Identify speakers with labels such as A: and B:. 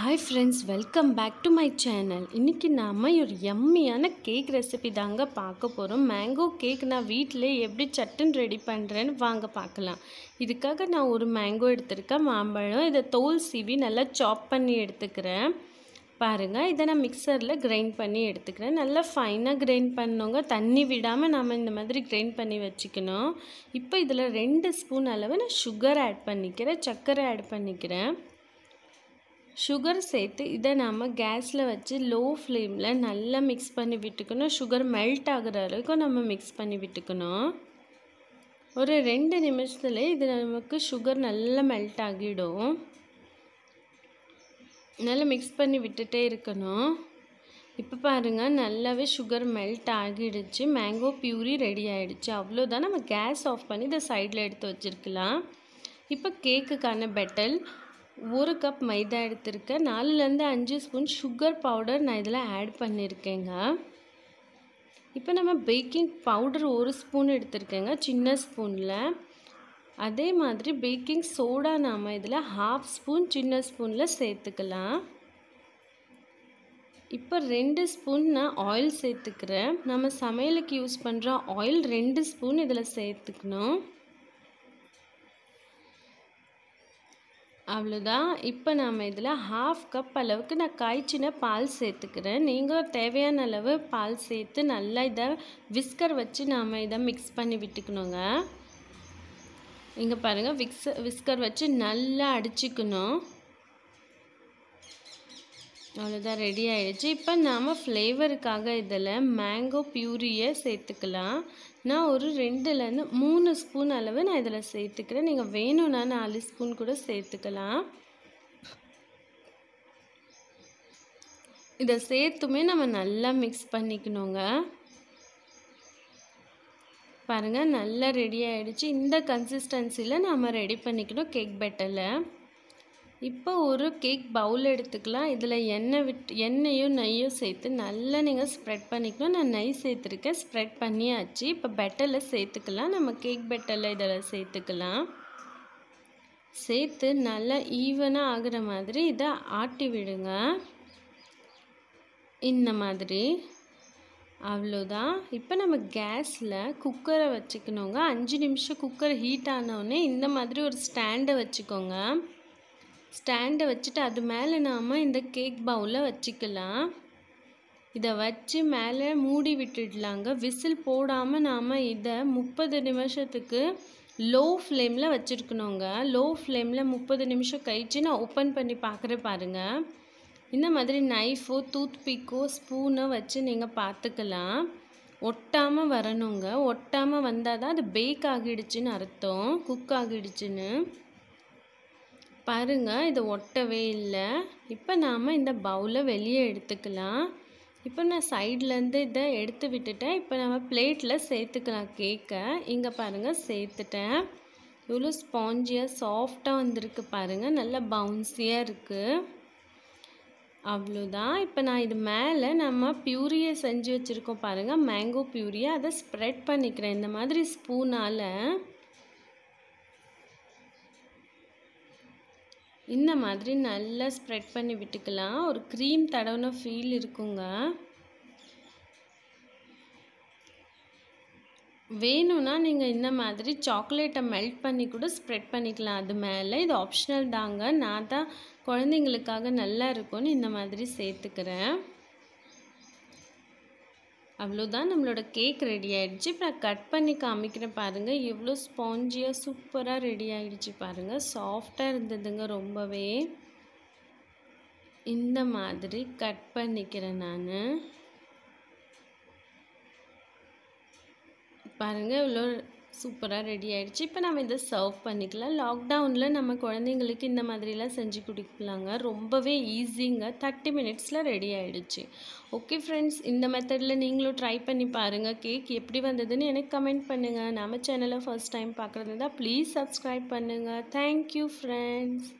A: hi friends welcome back to my channel இன்றைக்கி நாம் ஒரு எம்மியான கேக் ரெசிபி தாங்க பார்க்க போகிறோம் மேங்கோ கேக் நான் வீட்டில் எப்படி சட்டுன்னு ரெடி பண்ணுறேன்னு வாங்க பார்க்கலாம் இதுக்காக நான் ஒரு மேங்கோ எடுத்திருக்கேன் மாம்பழம் இதை தோல் சீவி நல்லா சாப் பண்ணி எடுத்துக்கிறேன் பாருங்கள் இதை நான் மிக்சரில் கிரைண்ட் பண்ணி எடுத்துக்கிறேன் நல்லா ஃபைனாக கிரைண்ட் பண்ணவங்க தண்ணி விடாமல் நம்ம இந்த மாதிரி கிரைண்ட் பண்ணி வச்சுக்கணும் இப்போ இதில் ரெண்டு ஸ்பூன் அளவு நான் சுகர் ஆட் பண்ணிக்கிறேன் சர்க்கரை ஆட் பண்ணிக்கிறேன் சுகர் சேர்த்து இதை நாம் கேஸில் வச்சு லோ ஃப்ளேமில் நல்லா மிக்ஸ் பண்ணி விட்டுக்கணும் சுகர் மெல்ட் ஆகிற அளவுக்கு நம்ம மிக்ஸ் பண்ணி விட்டுக்கணும் ஒரு ரெண்டு நிமிஷத்தில் இது நமக்கு சுகர் நல்லா மெல்ட் ஆகிடும் நல்லா மிக்ஸ் பண்ணி விட்டுட்டே இருக்கணும் இப்போ பாருங்கள் நல்லாவே சுகர் மெல்ட் ஆகிடுச்சு மேங்கோ பியூரி ரெடி ஆகிடுச்சு அவ்வளோதான் நம்ம கேஸ் ஆஃப் பண்ணி இதை சைடில் எடுத்து வச்சுருக்கலாம் இப்போ கேக்குக்கான பெட்டல் ஒரு கப் மைதா எடுத்திருக்கேன் நாலுலேருந்து அஞ்சு ஸ்பூன் சுகர் பவுடர் நான் இதில் ஆட் பண்ணியிருக்கேங்க இப்போ நம்ம பேக்கிங் பவுடர் ஒரு ஸ்பூன் எடுத்திருக்கேங்க சின்ன ஸ்பூனில் அதே மாதிரி பேக்கிங் சோடா நாம் இதில் ஹாஃப் ஸ்பூன் சின்ன ஸ்பூனில் சேர்த்துக்கலாம் இப்போ ரெண்டு ஸ்பூன் நான் ஆயில் சேர்த்துக்கிறேன் நம்ம சமையலுக்கு யூஸ் பண்ணுற ஆயில் ரெண்டு ஸ்பூன் இதில் சேர்த்துக்கணும் அவ்வளோதான் இப்போ நாம் இதில் ஹாஃப் கப் அளவுக்கு நான் காய்ச்சின பால் சேர்த்துக்கிறேன் நீங்கள் தேவையான அளவு பால் சேர்த்து நல்லா இதை விஸ்கர் வச்சு நாம் இதை மிக்ஸ் பண்ணி விட்டுக்கணுங்க இங்கே பாருங்கள் விக்ஸ் விஸ்கர் வச்சு நல்லா அடிச்சுக்கணும் அவ்வளோதான் ரெடி ஆகிடுச்சு இப்போ நாம் ஃப்ளேவருக்காக இதில் மேங்கோ பியூரியை சேர்த்துக்கலாம் நான் ஒரு ரெண்டுலேருந்து மூணு ஸ்பூன் அளவு நான் இதில் சேர்த்துக்கிறேன் நீங்கள் வேணும்னா நாலு ஸ்பூன் கூட சேர்த்துக்கலாம் இதை சேர்த்துமே நம்ம நல்லா மிக்ஸ் பண்ணிக்கணுங்க பாருங்கள் நல்லா ரெடி ஆகிடுச்சு இந்த கன்சிஸ்டன்சியில் நாம் ரெடி பண்ணிக்கணும் கேக் பெட்டரில் இப்போ ஒரு கேக் பவுல் எடுத்துக்கலாம் இதில் எண்ணெய் விட்டு எண்ணெயும் நெய்யும் சேர்த்து நல்லா நீங்கள் ஸ்ப்ரெட் பண்ணிக்கணும் நான் நெய் சேர்த்துருக்கேன் ஸ்ப்ரெட் பண்ணியாச்சு இப்போ பெட்டரில் சேர்த்துக்கலாம் நம்ம கேக் பெட்டரில் இதில் சேர்த்துக்கலாம் சேர்த்து நல்லா ஈவனாக ஆகிற மாதிரி இதை ஆட்டி விடுங்க இந்த மாதிரி அவ்வளோதான் இப்போ நம்ம கேஸில் குக்கரை வச்சுக்கணுங்க அஞ்சு நிமிஷம் குக்கர் ஹீட் ஆனவுடனே இந்த மாதிரி ஒரு ஸ்டாண்டை வச்சுக்கோங்க ஸ்டாண்டை வச்சுட்டு அது மேலே நாம் இந்த கேக் பவுலில் வச்சுக்கலாம் இதை வச்சு மேலே மூடி விட்டுடலாங்க விசில் போடாமல் நாம் இதை முப்பது நிமிஷத்துக்கு லோ ஃப்ளேமில் வச்சுருக்கணுங்க லோ ஃப்ளேமில் முப்பது நிமிஷம் கழித்து நான் ஓப்பன் பண்ணி பார்க்குற பாருங்கள் இந்த மாதிரி நைஃபோ டூத் பிக்கோ ஸ்பூனோ வச்சு நீங்கள் பார்த்துக்கலாம் ஒட்டாமல் வரணுங்க ஒட்டாமல் வந்தால் தான் அது பேக் ஆகிடுச்சின்னு அர்த்தம் குக் ஆகிடுச்சின்னு பாருங்கள் இது ஒட்டவே இல்லை இப்போ நாம் இந்த பவுலை வெளியே எடுத்துக்கலாம் இப்போ நான் சைட்லேருந்து இதை எடுத்து விட்டுட்டேன் இப்போ நம்ம பிளேட்டில் சேர்த்துக்கலாம் கேக்கை இங்கே பாருங்கள் சேர்த்துட்டேன் இவ்வளோ ஸ்பாஞ்சியாக சாஃப்டாக வந்திருக்கு பாருங்கள் நல்லா பவுன்ஸியாக இருக்குது அவ்வளோதான் இப்போ நான் இது மேலே நம்ம பியூரியை செஞ்சு வச்சுருக்கோம் பாருங்கள் மேங்கோ பியூரியை அதை ஸ்ப்ரெட் பண்ணிக்கிறேன் இந்த மாதிரி ஸ்பூனால் இந்த மாதிரி நல்லா ஸ்ப்ரெட் பண்ணி விட்டுக்கலாம் ஒரு க்ரீம் தடவுன ஃபீல் இருக்குங்க வேணும்னா நீங்கள் இந்த மாதிரி சாக்லேட்டை மெல்ட் பண்ணி கூட ஸ்ப்ரெட் பண்ணிக்கலாம் அது மேலே இது ஆப்ஷனல் தாங்க நான் தான் குழந்தைங்களுக்காக நல்லா இருக்கும்னு இந்த மாதிரி சேர்த்துக்கிறேன் அவ்வளோதான் நம்மளோட கேக் ரெடி ஆகிடுச்சு இப்போ நான் கட் பண்ணி காமிக்கிறேன் பாருங்கள் எவ்வளோ ஸ்பாஞ்சியாக சூப்பராக ரெடி ஆகிடுச்சு பாருங்கள் சாஃப்டாக இருந்ததுங்க ரொம்பவே இந்த மாதிரி கட் பண்ணிக்கிறேன் நான் பாருங்கள் இவ்வளோ சூப்பராக ரெடி ஆகிடுச்சு இப்போ நம்ம இதை சர்வ் பண்ணிக்கலாம் லாக்டவுனில் நம்ம குழந்தைங்களுக்கு இந்த மாதிரிலாம் செஞ்சு கொடுக்கலாங்க ரொம்பவே ஈஸிங்க தேர்ட்டி மினிட்ஸில் ரெடி ஆகிடுச்சு ஓகே ஃப்ரெண்ட்ஸ் இந்த மெத்தடில் நீங்களும் ட்ரை பண்ணி பாருங்கள் கேக் எப்படி வந்ததுன்னு எனக்கு கமெண்ட் பண்ணுங்கள் நம்ம சேனலை ஃபஸ்ட் டைம் பார்க்குறது தான் ப்ளீஸ் சப்ஸ்கிரைப் பண்ணுங்கள் தேங்க்யூ ஃப்ரெண்ட்ஸ்